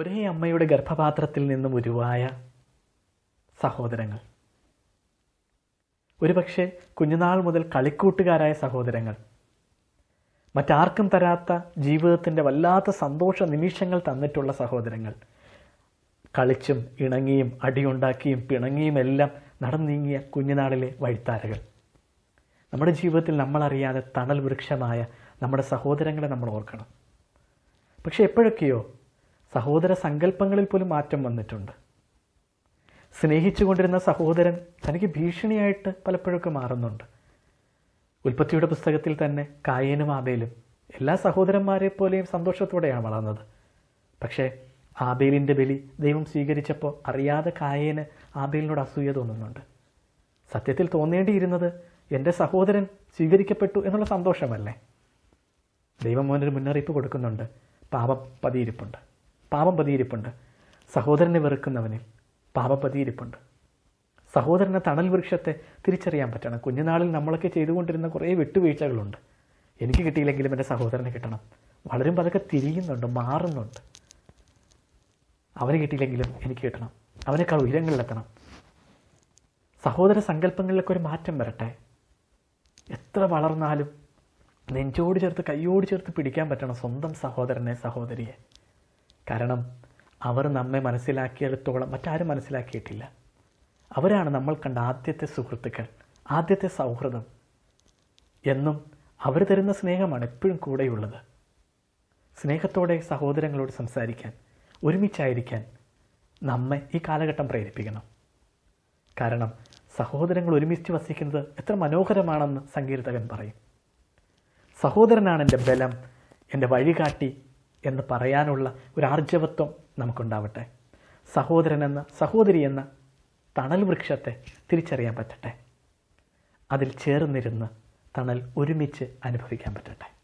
ഒരേ അമ്മയുടെ ഗർഭപാത്രത്തിൽ നിന്നും ഉരുവായ സഹോദരങ്ങൾ ഒരുപക്ഷെ കുഞ്ഞുനാൾ മുതൽ കളിക്കൂട്ടുകാരായ സഹോദരങ്ങൾ മറ്റാർക്കും തരാത്ത ജീവിതത്തിൻ്റെ വല്ലാത്ത സന്തോഷ നിമിഷങ്ങൾ തന്നിട്ടുള്ള സഹോദരങ്ങൾ കളിച്ചും ഇണങ്ങിയും അടിയുണ്ടാക്കിയും പിണങ്ങിയും എല്ലാം നടന്നീങ്ങിയ കുഞ്ഞുനാളിലെ വഴിത്താരകൾ നമ്മുടെ ജീവിതത്തിൽ നമ്മളറിയാതെ തണൽ വൃക്ഷമായ നമ്മുടെ സഹോദരങ്ങളെ നമ്മൾ ഓർക്കണം പക്ഷെ എപ്പോഴൊക്കെയോ സഹോദര സങ്കല്പങ്ങളിൽ പോലും മാറ്റം വന്നിട്ടുണ്ട് സ്നേഹിച്ചുകൊണ്ടിരുന്ന സഹോദരൻ തനിക്ക് ഭീഷണിയായിട്ട് പലപ്പോഴൊക്കെ മാറുന്നുണ്ട് ഉൽപ്പത്തിയുടെ പുസ്തകത്തിൽ തന്നെ കായനും ആബേലും എല്ലാ സഹോദരന്മാരെ പോലെയും സന്തോഷത്തോടെയാണ് വളർന്നത് പക്ഷേ ആബേലിൻ്റെ ബലി ദൈവം സ്വീകരിച്ചപ്പോൾ അറിയാതെ കായേന് ആബേലിനോട് അസൂയ തോന്നുന്നുണ്ട് സത്യത്തിൽ തോന്നേണ്ടിയിരുന്നത് എൻ്റെ സഹോദരൻ സ്വീകരിക്കപ്പെട്ടു എന്നുള്ള സന്തോഷമല്ലേ ദൈവം മോനൊരു മുന്നറിയിപ്പ് കൊടുക്കുന്നുണ്ട് പാപം പതിയിരിപ്പുണ്ട് പാപം പതിയിരിപ്പുണ്ട് സഹോദരനെ വെറുക്കുന്നവന് പാപം പതിയിരിപ്പുണ്ട് സഹോദരനെ തണൽ വൃക്ഷത്തെ തിരിച്ചറിയാൻ പറ്റണം കുഞ്ഞുനാളിൽ നമ്മളൊക്കെ ചെയ്തുകൊണ്ടിരുന്ന കുറേ വിട്ടുവീഴ്ചകളുണ്ട് എനിക്ക് കിട്ടിയില്ലെങ്കിലും എൻ്റെ സഹോദരനെ കിട്ടണം വളരുമ്പോൾ അതൊക്കെ തിരിയുന്നുണ്ട് മാറുന്നുണ്ട് അവന് കിട്ടിയില്ലെങ്കിലും എനിക്ക് കിട്ടണം അവനേക്കാൾ ഉയരങ്ങളിലെത്തണം സഹോദര സങ്കല്പങ്ങളിലൊക്കെ ഒരു മാറ്റം വരട്ടെ എത്ര വളർന്നാലും നെഞ്ചോട് ചേർത്ത് കൈയോട് ചേർത്ത് പിടിക്കാൻ പറ്റണം സ്വന്തം സഹോദരനെ സഹോദരിയെ കാരണം അവർ നമ്മെ മനസ്സിലാക്കിയെടുത്തോളം മറ്റാരും മനസ്സിലാക്കിയിട്ടില്ല അവരാണ് നമ്മൾ കണ്ട ആദ്യത്തെ സുഹൃത്തുക്കൾ ആദ്യത്തെ സൗഹൃദം എന്നും അവർ തരുന്ന സ്നേഹമാണ് എപ്പോഴും കൂടെയുള്ളത് സ്നേഹത്തോടെ സഹോദരങ്ങളോട് സംസാരിക്കാൻ ഒരുമിച്ചായിരിക്കാൻ നമ്മെ ഈ കാലഘട്ടം പ്രേരിപ്പിക്കണം കാരണം സഹോദരങ്ങൾ ഒരുമിച്ച് വസിക്കുന്നത് എത്ര മനോഹരമാണെന്ന് സങ്കീർത്തകൻ പറയും സഹോദരനാണ് എൻ്റെ ബലം എൻ്റെ വഴികാട്ടി എന്ന് പറയാനുള്ള ഒരു ആർജവത്വം നമുക്കുണ്ടാവട്ടെ സഹോദരി എന്ന തണൽ വൃക്ഷത്തെ തിരിച്ചറിയാൻ പറ്റട്ടെ അതിൽ ചേർന്നിരുന്ന് തണൽ ഒരുമിച്ച് അനുഭവിക്കാൻ പറ്റട്ടെ